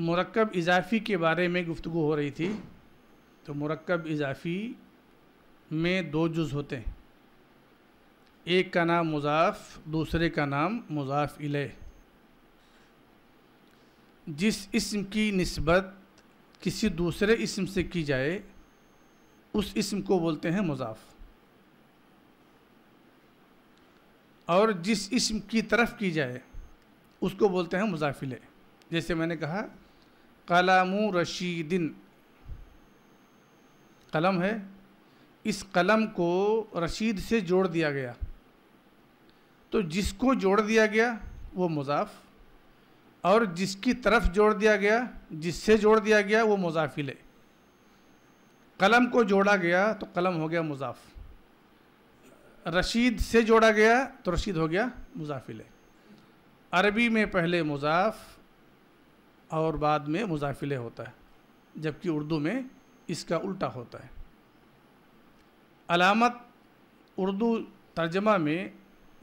मरकब इजाफ़ी के बारे में गुफ्तु हो रही थी तो मरकब इजाफ़ी में दो जुज़ होते हैं एक का नाम मुजाफ दूसरे का नाम मुजाफ इले जिस इसम की नस्बत किसी दूसरे इसम से की जाए उस इसम को बोलते हैं मुजाफ और जिस इसम की तरफ की जाए उसको बोलते हैं मुजाफिले जैसे मैंने कहा कलम रशीदिन कलम है इस कलम को रशीद से जोड़ दिया गया तो जिसको जोड़ दिया गया वो मुजाफ़ और जिसकी तरफ जोड़ दिया गया जिससे जोड़ दिया गया वो मुजाफिल है कलम को जोड़ा गया तो कलम हो गया मुजाफ रशीद से जोड़ा गया तो रशीद हो गया मुजाफिल है अरबी में पहले मुजाफ और बाद में मुजाफिले होता है जबकि उर्दू में इसका उल्टा होता है अलामत उर्दू तर्जमा में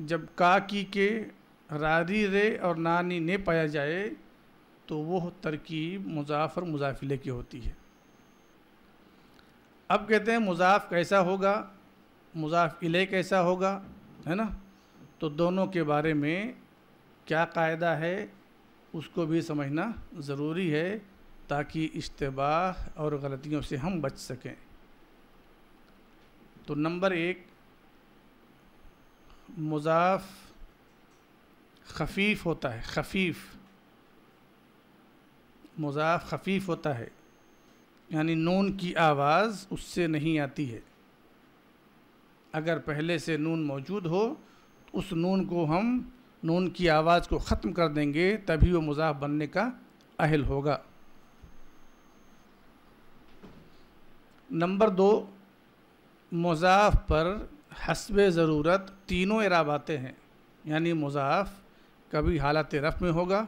जब का की के रारी रे और नानी ने पाया जाए तो वह तरकीब मुजाफ़ और मुजाफिले की होती है अब कहते हैं मुजाफ कैसा होगा मुजाफ कैसा होगा है ना तो दोनों के बारे में क्या कायदा है उसको भी समझना ज़रूरी है ताकि इश्तबा और गलतियों से हम बच सकें तो नंबर एक मुजाफ खफीफ होता है खफीफ मुजाफ खफीफ होता है यानी नून की आवाज़ उससे नहीं आती है अगर पहले से नून मौजूद हो तो उस नून को हम नून की आवाज़ को ख़त्म कर देंगे तभी वो मज़ाह बनने का अहल होगा नंबर दो मजाफ पर हसब ज़रूरत तीनों इराब आते हैं यानी मजाफ कभी हालत रफ़ में होगा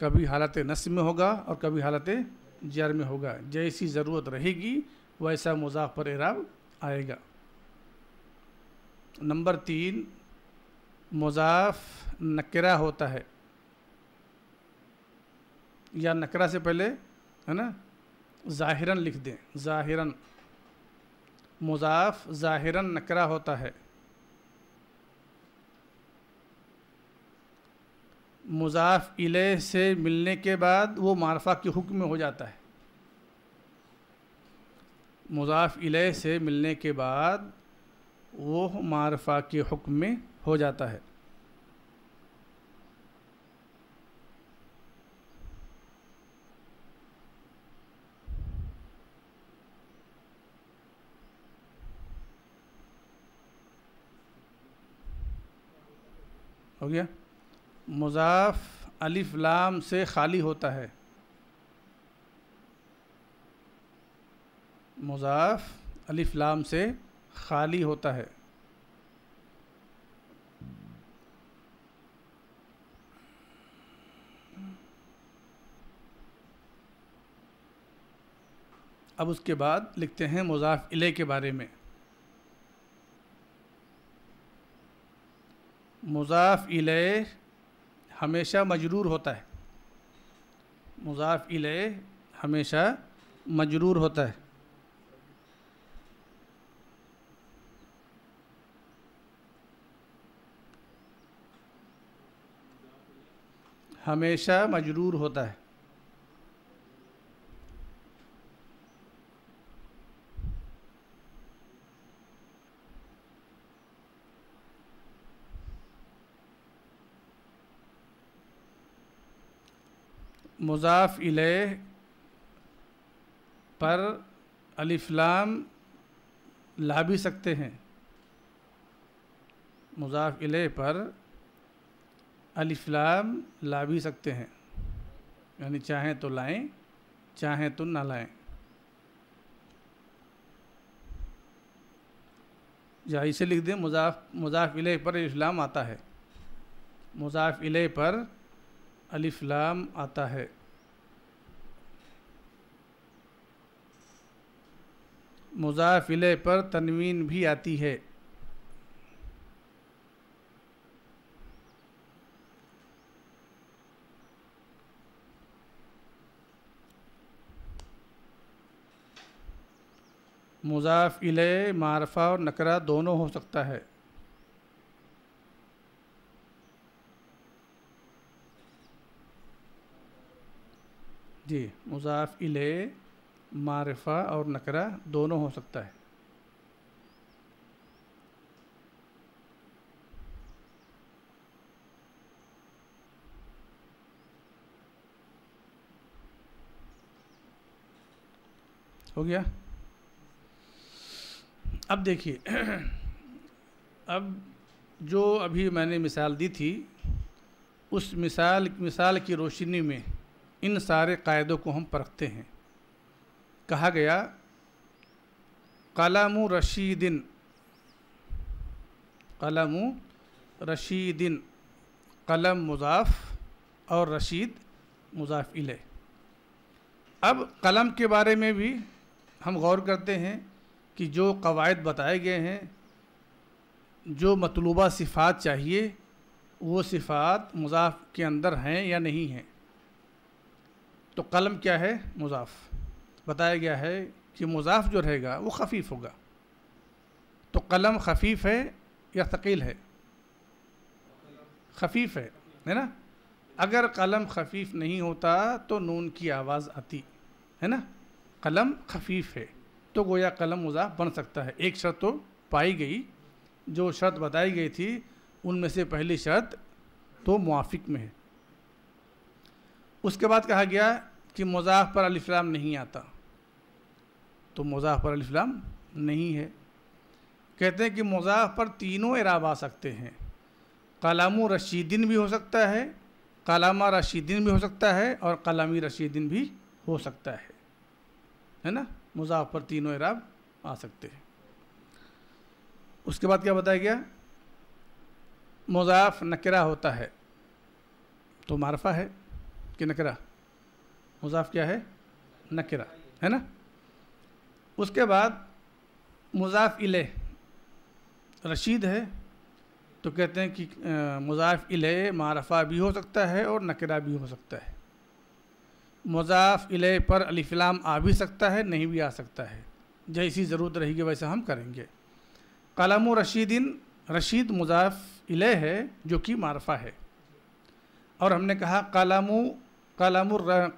कभी हालत नस्ब में होगा और कभी हालत जर में होगा जैसी ज़रूरत रहेगी वैसा मजाफ पर इराब आएगा नंबर तीन मुजाफ नकरा होता है या नकरा से पहले है ना ज़ाहिरन लिख दें ज़ाहिरन मुजाफ ज़ाहिरन नकरा होता है मुजाफ इले से मिलने के बाद वो मारफा के हुक्म में हो जाता है मुजाफ इले से मिलने के बाद वो मारफा के हुक्म में हो जाता है हो गया मुजाफ अलिफ लाम से खाली होता है मुजाफ अलिफ लाम से खाली होता है अब उसके बाद लिखते हैं मुजाफ इले के बारे में मुजाफ इले हमेशा मजरूर होता है मुजाफ इले हमेशा मजरूर होता है हमेशा मजरूर होता है मुजाफ इले पर अलिफ्लाम ला भी सकते हैं मुजाफ इले पर अलिफ्लाम ला भी सकते हैं यानी चाहें तो लाएं चाहें तो ना लाएं या इसे लिख दें मुजाफ मुजाफ इले पर अलिफ्लाम आता है मुजाफ इले पर अलिफ लाम आता है मुजाफिले पर तनवीन भी आती है मुजाफ इले मारफा और नकरा दोनों हो सकता है जी मुजाफ इले मारफा और नकरा दोनों हो सकता है हो गया अब देखिए अब जो अभी मैंने मिसाल दी थी उस मिसाल मिसाल की रोशनी में इन सारे कायदों को हम परखते हैं कहा गया कलम रशीदिन कलम रशीदिन कलम मुजाफ और रशीद मुजाफ इले अब कलम के बारे में भी हम गौर करते हैं कि जो कवायद बताए गए हैं जो मतलूबा सिफ़ात चाहिए वो सिफ़ात मुजाफ के अंदर हैं या नहीं हैं तो कलम क्या है मुजाफ बताया गया है कि मुजाफ जो रहेगा वो खफीफ होगा तो कलम खफीफ है या थकील है खफीफ है है ना अगर कलम खफीफ नहीं होता तो नून की आवाज़ आती है ना कलम खफीफ है तो गोया कलम मुजाफ बन सकता है एक शर्त तो पाई गई जो शर्त बताई गई थी उनमें से पहली शर्त तो मुआफ़ में है उसके बाद कहा गया कि मज़ाक पर अलिफ्लाम नहीं आता तो मज़ाक पर अलिफ्लाम नहीं है कहते हैं कि मज़ाक पर तीनों इराब आ सकते हैं कलाम रशीदिन भी हो सकता है कलामा रशीदिन भी हो सकता है और कलामी रशीदिन भी हो सकता है है ना मजाफ पर तीनों इराब आ सकते हैं उसके बाद क्या बताया गया मज़ाफ़ नकरा होता है तो मारफा है कि नकरा मुजाफ क्या है नकरा है ना उसके बाद मुजाफ इले रशीद है तो कहते हैं कि मुजाफ इले मारफा भी हो सकता है और नकरा भी हो सकता है मुजाफ इले पर अलीफिलाम आ भी सकता है नहीं भी आ सकता है जैसी ज़रूरत रहेगी वैसा हम करेंगे कलम रशीदिन रशीद मुजाफ इले है जो कि मारफा है और हमने कहा कलम कलम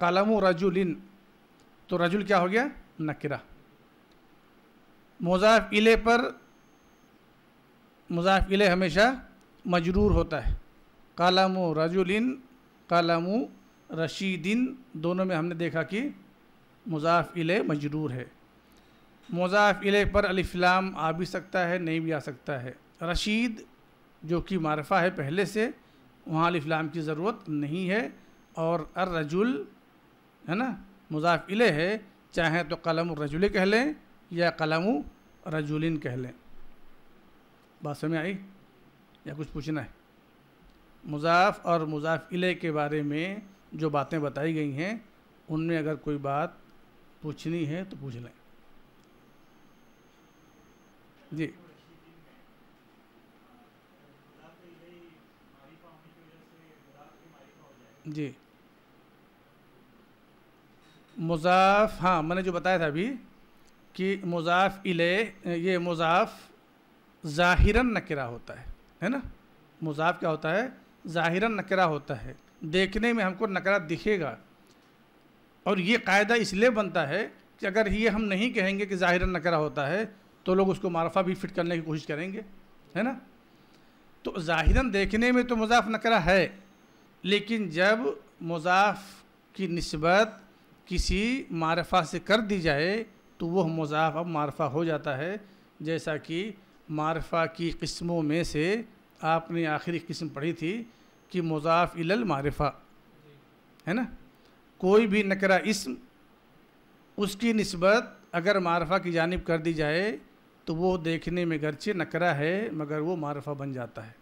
कलम रजुल तो रजुल क्या हो गया नकरा मुजाफ इले पर मुजाफ इले हमेशा मजरूर होता है कलम रजुल कलम रशीदिन दोनों में हमने देखा कि मुजाफ इले मजरूर है मुजाफ इले पर अलिफ्लाम आ भी सकता है नहीं भी आ सकता है रशीद जो कि मारफा है पहले से वहाँ अलिफ्लाम की ज़रूरत नहीं है और अर रजुल है ना मुजाफ इले है चाहे तो कलम रजुल कह लें या कलम रजुलिन कह लें बात समझ आई या कुछ पूछना है मुजाफ और मुजाफ इले के बारे में जो बातें बताई गई हैं उनमें अगर कोई बात पूछनी है तो पूछ लें जी जी मुजाफ हाँ मैंने जो बताया था अभी कि मुजाफ इले ये मुजाफ ज़ाहिरन नकरा होता है है ना मुजाफ क्या होता है ज़ाहिरन नकरा होता है देखने में हमको नकरा दिखेगा और ये कायदा इसलिए बनता है कि अगर ये हम नहीं कहेंगे कि ज़ाहिर नकरा होता है तो लोग उसको मारफा भी फिट करने की कोशिश करेंगे है ना तो ज़ाहिरन देखने में तो मुजाफ नकरा है लेकिन जब मुजाफ की नस्बत किसी मारफा से कर दी जाए तो वह मजाफ अब मारफा हो जाता है जैसा कि मारफा की किस्मों में से आपने आखिरी किस्म पढ़ी थी कि मज़ाफ़ इलल मारफा है ना कोई भी नकरा इसम उसकी नस्बत अगर मारफा की जानब कर दी जाए तो वो देखने में गर्चे नकरा है मगर वो मारफा बन जाता है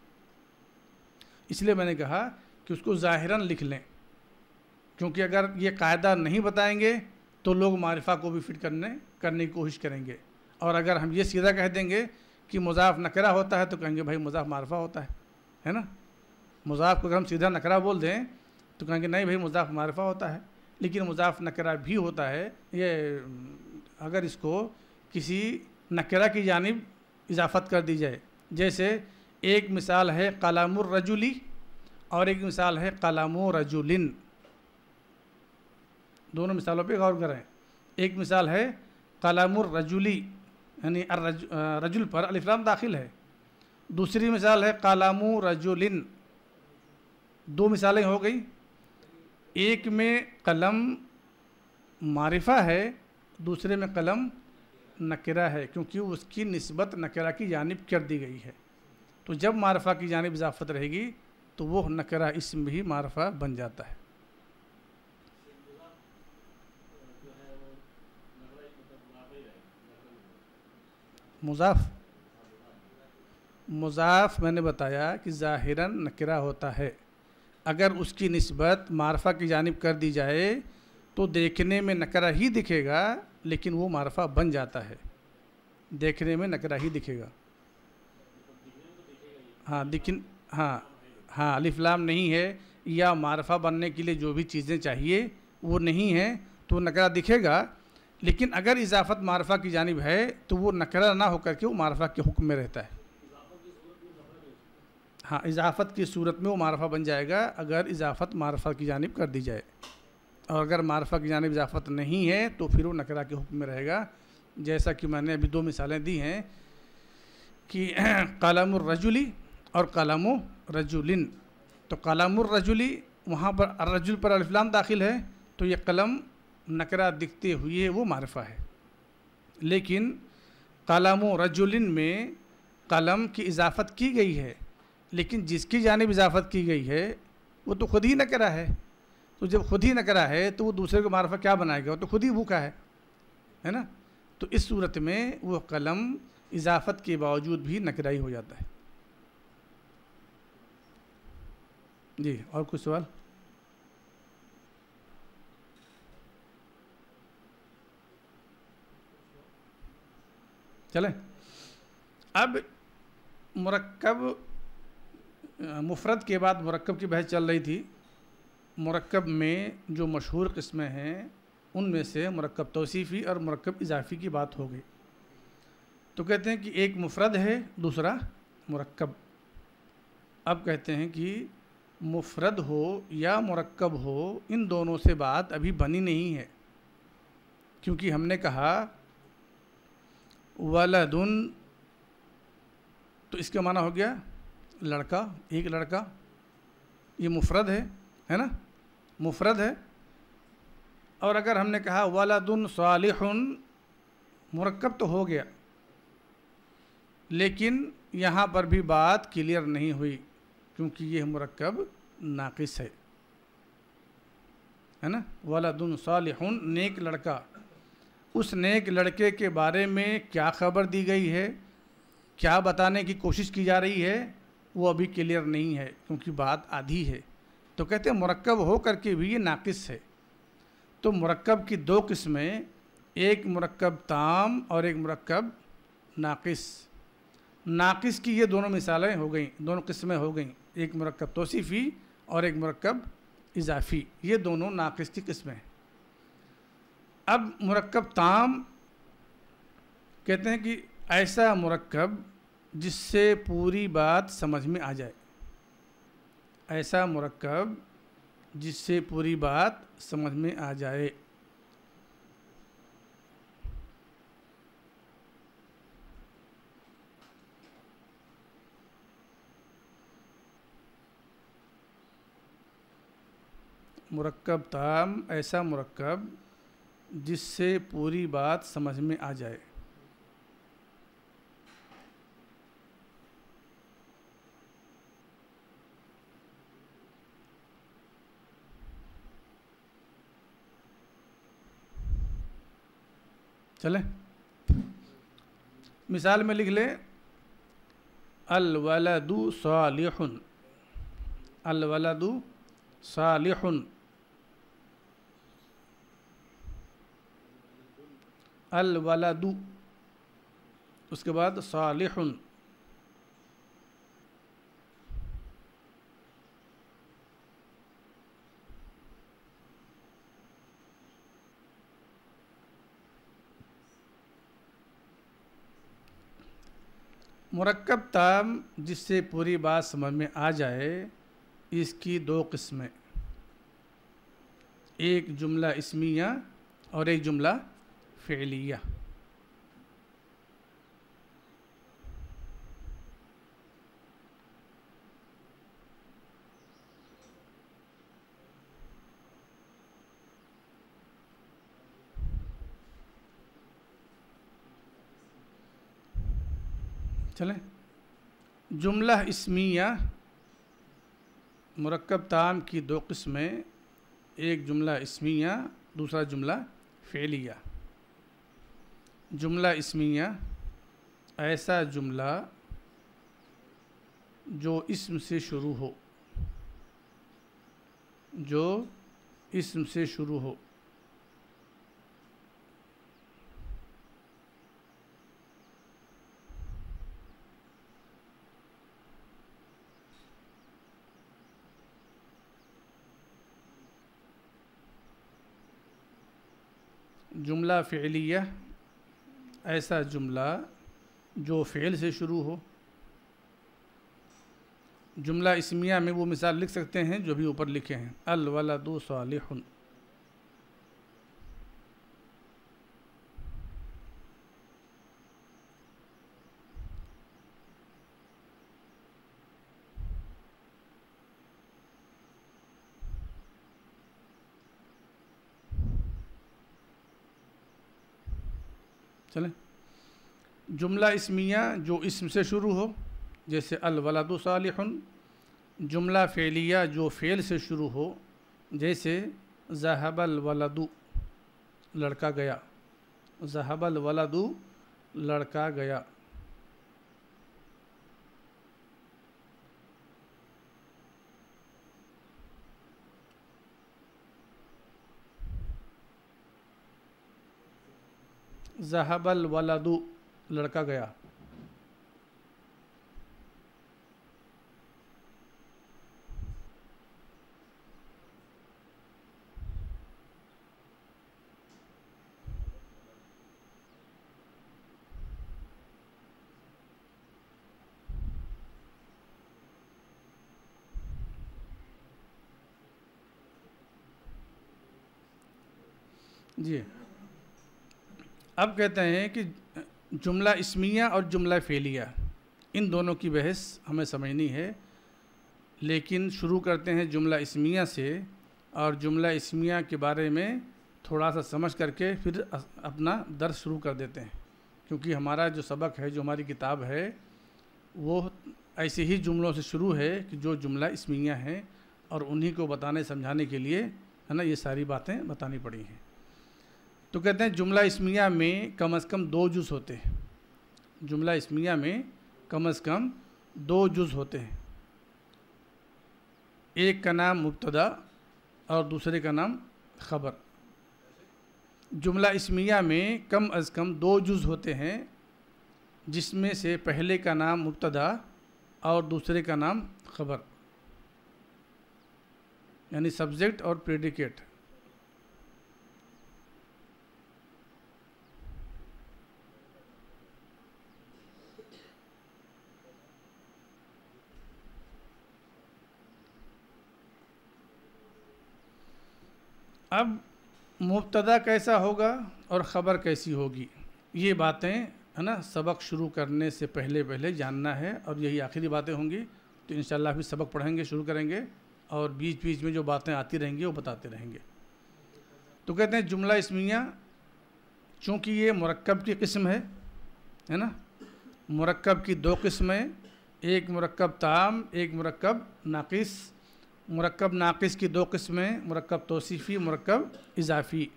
इसलिए मैंने कहा कि उसको ज़ाहिरन लिख लें क्योंकि अगर ये कायदा नहीं बताएंगे तो लोग मारिफा को भी फिट करने करने की कोशिश करेंगे और अगर हम ये सीधा कह देंगे कि मज़ाफ नकरा होता है तो कहेंगे भाई मज़ाफ मारफा होता है है ना मज़ाफ़ को अगर हम सीधा नकरा बोल दें तो कहेंगे नहीं भाई मज़ाफ मारफा होता है लेकिन मज़ाफ नकरा भी होता है ये अगर इसको किसी नकरा की जानब इजाफत कर दी जाए जैसे एक मिसाल है कलामुर रजुली और एक मिसाल है कलामो रजुलिन दोनों मिसालों पे गौर करें एक मिसाल है कलामुर रजुली यानी रजुल पर अलिफ्लाम दाखिल है दूसरी मिसाल है कलामु रजुलिन दो मिसालें हो गई एक में कलम मारिफा है दूसरे में कलम नकरा है क्योंकि उसकी नस्बत नकरा की जानब कर दी गई है तो जब मारफा की जानब इजाफत रहेगी तो वह नकरा इसम भी मारफा बन जाता है मुजाफ मुजाफ मैंने बताया कि ज़ाहिरन नकरा होता है अगर उसकी नस्बत मारफा की जानब कर दी जाए तो देखने में नकरा ही दिखेगा लेकिन वो मारफा बन जाता है देखने में नकरा ही दिखेगा हाँ लेकिन हाँ हाँ अलिफ्लाम नहीं है या मारफा बनने के लिए जो भी चीज़ें चाहिए वो नहीं है तो नकरा दिखेगा लेकिन अगर इजाफत मारफा की जानब है तो वो नकरा ना होकर के वो मारफा के हुक्म में रहता है हाँ इजाफत की सूरत में वो मारफा बन जाएगा अगर इजाफत मारफा की जानब कर दी जाए और अगर मारफा की जानब इजाफत नहीं है तो फिर वो नकरा के हुक्म में रहेगा जैसा कि मैंने अभी दो मिसालें दी हैं कि कलम रजुली और कलम रजुलिन तो कलम रजुली वहाँ पर रजुल पर अल्फ़लाम दाखिल है तो ये कलम नकरा दिखते हुए वो मारफा है लेकिन कलम रजुलिन में कलम की इजाफ़त की गई है लेकिन जिसकी जानब इजाफ़त की गई है वो तो खुद ही नकरा है तो जब खुद ही नकरा है तो वो दूसरे को मारफा क्या बनाएगा वो तो खुद ही भूखा है है ना तो इस सूरत में वह कलम इजाफ़त के बावजूद भी ही हो जाता है जी और कुछ सवाल चले अब मरकब मुफरत के बाद मरकब की बहस चल रही थी मरकब में जो मशहूर किस्में हैं उनमें से मरकब तोसीफ़ी और मरकब इजाफ़ी की बात हो गई तो कहते हैं कि एक मुफरत है दूसरा मरकब अब कहते हैं कि मुफरत हो या मरकब हो इन दोनों से बात अभी बनी नहीं है क्योंकि हमने कहा वलदुन तो इसका माना हो गया लड़का एक लड़का ये मुफरद है है ना मुफरद है और अगर हमने कहा वलदुन सालिहुन मरकब तो हो गया लेकिन यहाँ पर भी बात क्लियर नहीं हुई क्योंकि यह मरकब नाकिस है है ना वलदुन सालिहुन नेक लड़का उस नेक लड़के के बारे में क्या खबर दी गई है क्या बताने की कोशिश की जा रही है वो अभी क्लियर नहीं है क्योंकि बात आधी है तो कहते हैं मरकब हो करके भी ये नाकिस है तो मरकब की दो किस्में एक मरकब ताम और एक मरकब नाकिस नाकिस की ये दोनों मिसालें हो गई दोनों किस्में हो गई एक मरकब तोसीफ़ी और एक मरकब इजाफ़ी ये दोनों नाकिस की किस्में हैं अब मरकब ताम कहते हैं कि ऐसा मुरक्कब जिससे पूरी बात समझ में आ जाए ऐसा मुरक्कब जिससे पूरी बात समझ में आ जाए मुरक्कब ताम ऐसा मुरक्कब जिससे पूरी बात समझ में आ जाए चले मिसाल में लिख ले वलदु सालिहुन वलदु सालिहुन अल वलदु उसके बाद सालिह मरकब ताम जिससे पूरी बात समझ में आ जाए इसकी दो किस्में एक जुमला इसमिया और एक जुमला फ़िलिया चले जुमला इसमिया मरकब ताम की दो किस्में एक जुमला इसमिया दूसरा जुमला फ़ेलिया जुमला इसमिया ऐसा जुमला जो इसम से शुरू हो जो इसम से शुरू हो जुमला फ़िलिया ऐसा जुमला जो फ़ेल से शुरू हो जुमला इसमिया में वो मिसाल लिख सकते हैं जो भी ऊपर लिखे हैं अल वाला दो साल चलें जुमला इसमिया जो इसम से शुरू हो जैसे अलवलादु सालिहन जुमला फ़ेलिया जो फ़ेल से शुरू हो जैसे जहबल लड़का गया जहबल वलदू लड़का गया जहबल वलदू लड़का गया जी अब कहते हैं कि जुमला इसमिया और जुमला फेलिया इन दोनों की बहस हमें समझनी है लेकिन शुरू करते हैं जुमला इसमिया से और जुमला इसमिया के बारे में थोड़ा सा समझ करके फिर अपना दर्द शुरू कर देते हैं क्योंकि हमारा जो सबक है जो हमारी किताब है वो ऐसे ही जुमलों से शुरू है कि जो जुमला इसमिया हैं और उन्हीं को बताने समझाने के लिए है ना ये सारी बातें बतानी पड़ी हैं तो कहते हैं जुमला इसमिया में कम अज़ कम दो जुज होते हैं जुमला इसमिया में कम अज़ कम दो जुज होते हैं एक का नाम मुबतदा और दूसरे का नाम खबर जुमला इसमिया में कम अज़ कम दो जुज होते हैं जिसमें से पहले का नाम मुबतदा और दूसरे का नाम खबर यानी सब्जेक्ट और प्रेडिकेट अब मुबतदा कैसा होगा और ख़बर कैसी होगी ये बातें है ना सबक शुरू करने से पहले पहले जानना है और यही आखिरी बातें होंगी तो इन भी सबक पढ़ेंगे शुरू करेंगे और बीच बीच में जो बातें आती रहेंगी वो बताते रहेंगे तो कहते हैं जुमला इसमिया चूँकि ये मरकब की किस्म है है ना मरकब की दो किस्में एक मरकब ताम एक मरकब नाकिस मरकब नाक़ की दो किस्में मरकब तोसीफ़ी मरकब इजाफ़ी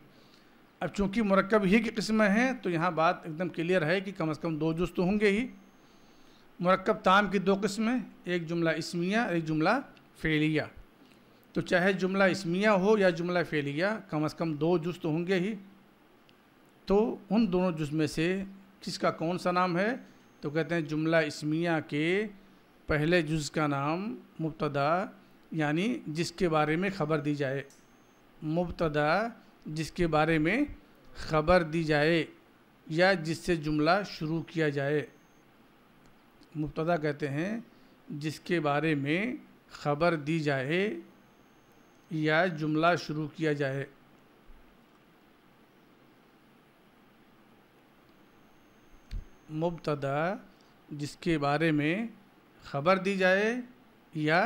अब चूँकि मरकब ही की किस्में हैं तो यहाँ बात एकदम क्लियर है कि कम अज़ कम दो जुज़ तो होंगे ही मरकब ताम की दो किस्में एक जुमला इसमिया एक जुमला फ़ेलिया तो चाहे जुमला इसमिया हो या जुमला फ़ेलिया कम अज़ कम दो जुज़ तो होंगे ही तो उन दोनों जुज़ में से किसका कौन सा नाम है तो कहते हैं जुमला इसमिया के पहले जुज़ का नाम मुबतदा यानी जिसके बारे में खबर दी जाए मुबतदा जिसके बारे में खबर दी जाए या जिससे जुमला शुरू किया जाए मुबतदा कहते हैं जिसके बारे में खबर दी जाए या जुमला शुरू किया जाए मुबतदा जिसके बारे में खबर दी जाए या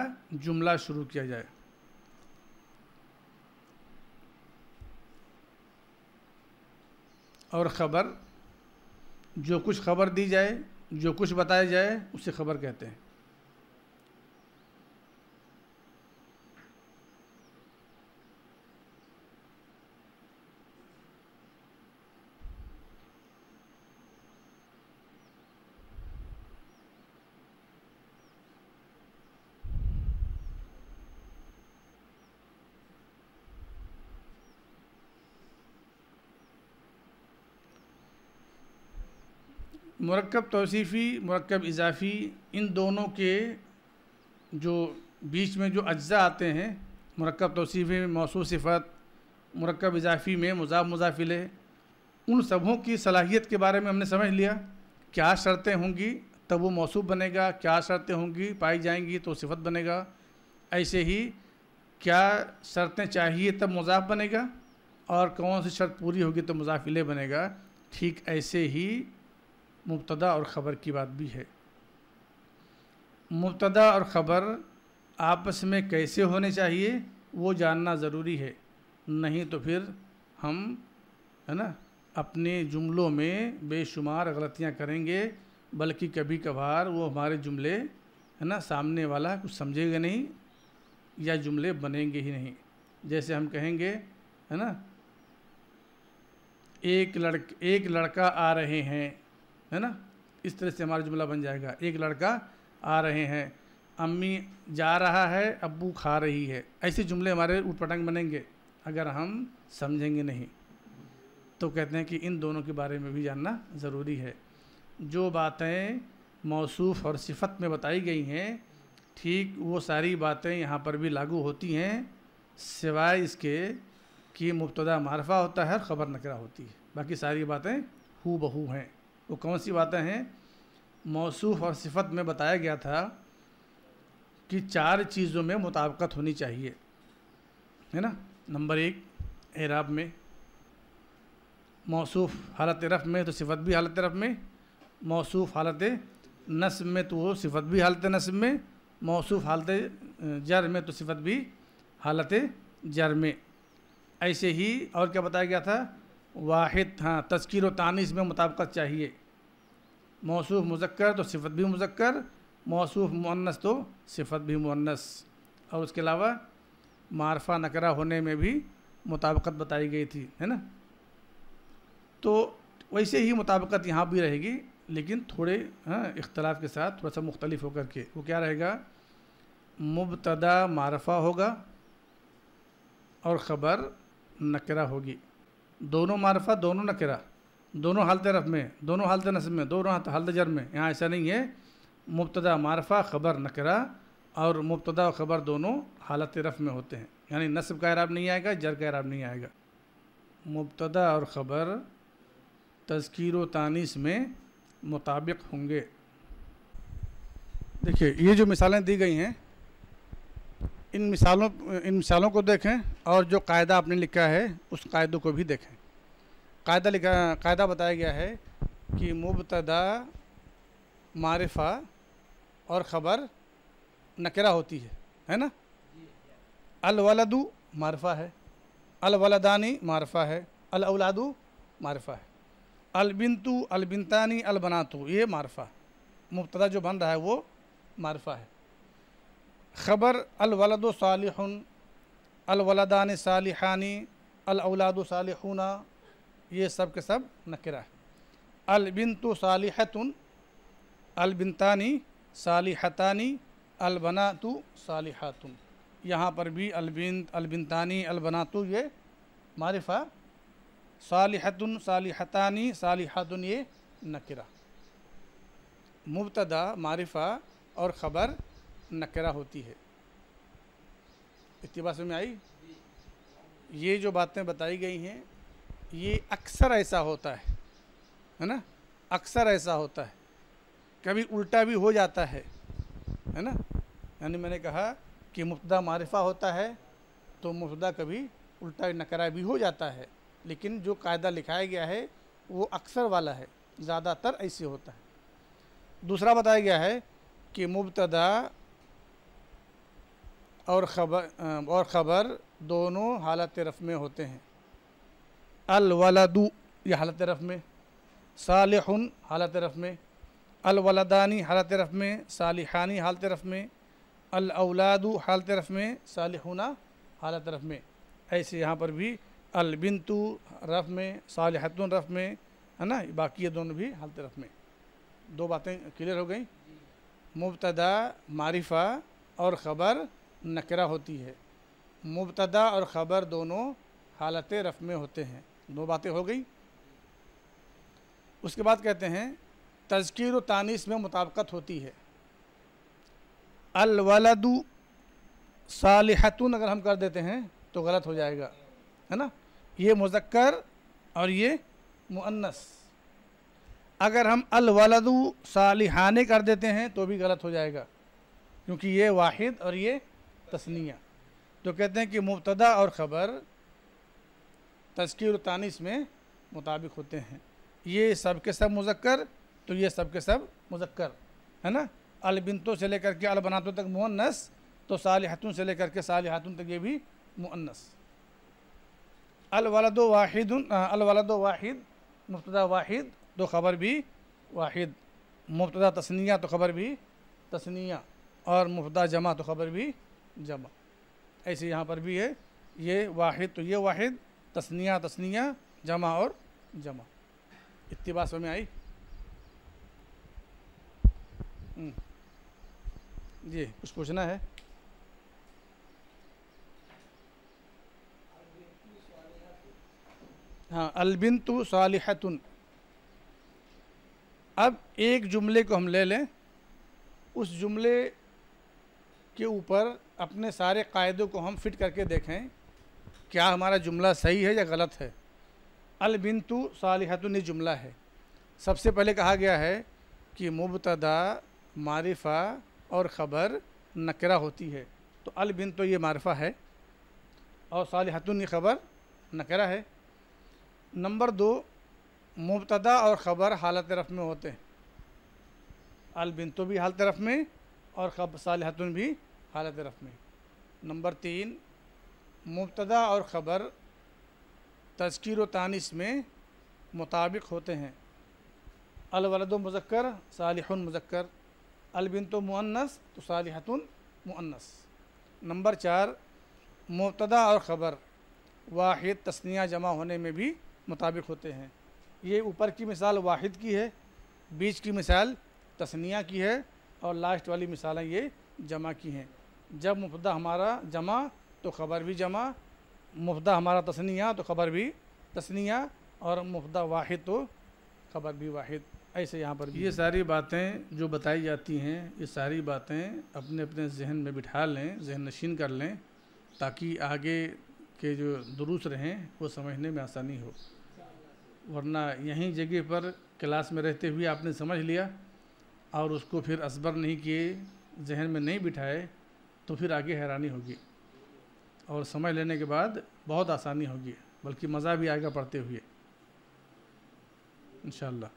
जुमला शुरू किया जाए और ख़बर जो कुछ खबर दी जाए जो कुछ बताया जाए उसे खबर कहते हैं मरकब तोसीफ़ी मरकब इजाफ़ी इन दोनों के जो बीच में जो अज्जा आते हैं मरकब तोसीफ़ी में मौसू सिफ़त मरकब इजाफ़ी में मुजाफ मजाफिले उन सबों की सलाहियत के बारे में हमने समझ लिया क्या शर्तें होंगी तब वो मौसू बनेगा क्या शर्तें होंगी पाई जाएंगी तो सिफत बनेगा ऐसे ही क्या शर्तें चाहिए तब मज़ाफ बनेगा और कौन सी शर्त पूरी होगी तो मुजाफिले बनेगा ठीक ऐसे ही मुबतदा और ख़बर की बात भी है मुबतदा और ख़बर आपस में कैसे होने चाहिए वो जानना ज़रूरी है नहीं तो फिर हम है ना अपने जुमलों में बेशुमार गलतियां करेंगे बल्कि कभी कभार वो हमारे जुमले है ना सामने वाला कुछ समझेगा नहीं या जुमले बनेंगे ही नहीं जैसे हम कहेंगे है ना एक लड़क एक लड़का आ रहे हैं है ना इस तरह से हमारा जुमला बन जाएगा एक लड़का आ रहे हैं अम्मी जा रहा है अब्बू खा रही है ऐसे जुमले हमारे उठपटंग बनेंगे अगर हम समझेंगे नहीं तो कहते हैं कि इन दोनों के बारे में भी जानना ज़रूरी है जो बातें मौसूफ और सिफत में बताई गई हैं ठीक वो सारी बातें यहाँ पर भी लागू होती हैं सिवाय इसके कि मुबतदा मारफा होता है और ख़बर नकरा होती है बाकी सारी बातें हु बहू हैं वो कौन सी बातें हैं मौसूफ और सिफत में बताया गया था कि चार चीज़ों में मुताबकत होनी चाहिए है ना नंबर एक एराब में मौसूफ हालत रफ़ में तो सिफत भी हालत रफ़ में मौसूफ हालत नस्ब में तो वो सिफत भी हालत नस्ब में मौसूफ हालत जर में तो सिफत भी हालत जर में ऐसे ही और क्या बताया गया था वाहिद हाँ तस्किर तानिस में मुताबकत चाहिए मौसूफ़ मुजक्कर तो सिफत भी मुजक्कर मौसूफ़ मुन्नस तो सिफत भी मुन्नस और उसके अलावा मारफा नकरा होने में भी मुताबकत बताई गई थी है ना तो वैसे ही मुताबकत यहाँ भी रहेगी लेकिन थोड़े हाँ इख्तलाफ के साथ थोड़ा सा मुख्तलिफ होकर के वो क्या रहेगा मुबतदा मारफा होगा और ख़बर नकरा होगी दोनों मारफा दोनों नकरा दोनों हालत रफ में दोनों हालत नसब में दोनों हालत जर में यहाँ ऐसा नहीं है मुबतदा मारफा ख़बर नकरा और मुबतदा ख़बर दोनों हालत रफ में होते हैं यानी नसब का इराब नहीं आएगा जर का इराब नहीं आएगा मुबतदा और ख़बर तस्कीर व तानीस में मुताबिक होंगे देखिए ये जो मिसालें दी गई हैं इन मिसालों इन मिसालों को देखें और जो कायदा आपने लिखा है उस कायदों को भी देखें कायदा लिखा कायदा बताया गया है कि मुबतदा मारिफा और ख़बर नकरा होती है है ना अलवलदू मारफा है अलवलदानी मारफा है अलौलादु मारफा है अलबिनतु अलबिनतानी अलबनातु ये मारफा मुबतदा जो बन रहा है वो मारफा है ख़बर अलवलद सालिहन अलवलदान सालिहानी अलौलाद सालिहुना ये सब के सब नकरा अलबिनतु सालिहतुन अलबिनतानी सालिहतानी अलबनातु सालिहतुन यहाँ पर भी अलबिन अलबिनतानी अलबनातु ये मारिफा सालिहतुन सालिहतानी सालिहतुन ये नकरा मुबतदा मारिफा और ख़बर नकरा होती है इतनी बात में आई ये जो बातें बताई गई हैं ये अक्सर ऐसा होता है है ना अक्सर ऐसा होता है कभी उल्टा भी हो जाता है है ना यानी मैंने कहा कि मुफ्ता मारिफा होता है तो मुफ्ता कभी उल्टा नकरा भी हो जाता है लेकिन जो कायदा लिखाया गया है वो अक्सर वाला है ज़्यादातर ऐसे होता है दूसरा बताया गया है कि मुबतदा और ख़बर और ख़बर दोनों हालत रफ में होते हैं अलवलदु यह हालत रफ़ में सालहन हालत रफ़ में अलवलदानी हालत रफ़ में सालिहानी हालत रफ़ में अलौलादु हालत रफ़ में सालहुना हालत रफ़ में ऐसे यहाँ पर भी अलबिनतु रफ़ में सालहत रफ़ में है ना बाकी ये दोनों भी हालत रफ में दो बातें क्लियर हो गई मुबतदा मारिफा और ख़बर नकरा होती है मुबतदा और ख़बर दोनों हालत रफ़ में होते हैं दो बातें हो गई उसके बाद कहते हैं तजकीर तानीस में मुताबकत होती है अलवलदु सालहतुन अगर हम कर देते हैं तो गलत हो जाएगा है ना ये मुजक्कर और ये मुअन्नस अगर हम अलवलदु सालिहाने कर देते हैं तो भी गलत हो जाएगा क्योंकि ये वाहिद और ये तस्निया तो कहते हैं कि मुबतदा और ख़बर तस्कीर तानिस में मुताबिक होते हैं ये सब के सब मुजक्कर तो ये सब के सब मुजक्कर है ना अलबिनतों से लेकर के अलबनातों तक मुन्नस तो सालहतुन से लेकर के सालहतुन तक ये भी मुन्नस अलवलद वाहिद अलवलद वाहिद मुबतदा वाहिद तो खबर भी वाहिद मुबतदा तस्निया तो खबर भी तस्निया और मुबदा जमा तो खबर भी जमा ऐसे यहाँ पर भी है ये वाहिद तो ये वाहिद तस्निया तस्निया जमा और जमा बात में आई हम्म। जी कुछ पूछना है हाँ अलबिन तो सालिहतुन अब एक जुमले को हम ले लें उस जुमले के ऊपर अपने सारे कायदों को हम फिट करके देखें क्या हमारा जुमला सही है या गलत है अलबिनतु सालिहतुन जुमला है सबसे पहले कहा गया है कि मुबतदा मारिफा और ख़बर नकरा होती है तो अलबिन तो ये मारफा है और सालिहतुन ये ख़बर नकरा है नंबर दो मुबतदा और ख़बर हालत रफ में होते हैं अलबिन तो भी हालत रफ में और खब सालिहतुन भी हालत रफ में नंबर तीन मुबतदा और ख़बर तस्कर व तानिस में मुताबिक होते हैं अलवलद मज़क्र सालहन मुजक्र अलबिन तो मुन्नस तो सालिहतुन मुन्नस नंबर चार मुबतदा और ख़बर वाहिद तस्निया जमा होने में भी मुताबिक होते हैं ये ऊपर की मिसाल वाहिद की है बीच की मिसाल तस्निया की है और लास्ट वाली मिसालें ये जमा की हैं जब मुबतदा हमारा जमा तो ख़बर भी जमा मुफदा हमारा तस्निया तो ख़बर भी तस्निया और मुफदा वाहिद तो ख़बर भी वाहिद ऐसे यहाँ पर ये सारी बातें जो बताई जाती हैं ये सारी बातें अपने अपने जहन में बिठा लें जहन नशीन कर लें ताकि आगे के जो दुरुस्त रहें वो समझने में आसानी हो वरना यहीं जगह पर क्लास में रहते हुए आपने समझ लिया और उसको फिर असबर नहीं किए जहन में नहीं बिठाए तो फिर आगे हैरानी होगी और समय लेने के बाद बहुत आसानी होगी बल्कि मज़ा भी आएगा पढ़ते हुए इन